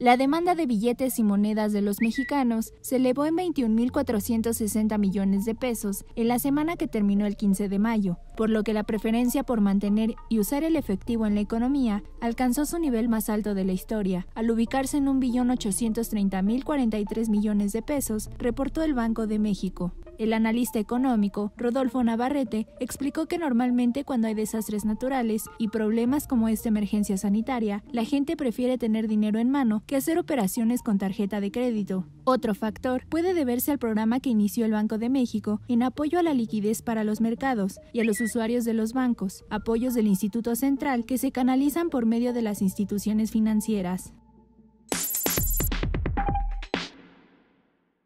La demanda de billetes y monedas de los mexicanos se elevó en 21.460 millones de pesos en la semana que terminó el 15 de mayo, por lo que la preferencia por mantener y usar el efectivo en la economía alcanzó su nivel más alto de la historia, al ubicarse en 1.830.043 millones de pesos, reportó el Banco de México. El analista económico Rodolfo Navarrete explicó que normalmente cuando hay desastres naturales y problemas como esta emergencia sanitaria, la gente prefiere tener dinero en mano que hacer operaciones con tarjeta de crédito. Otro factor puede deberse al programa que inició el Banco de México en apoyo a la liquidez para los mercados y a los usuarios de los bancos, apoyos del Instituto Central que se canalizan por medio de las instituciones financieras.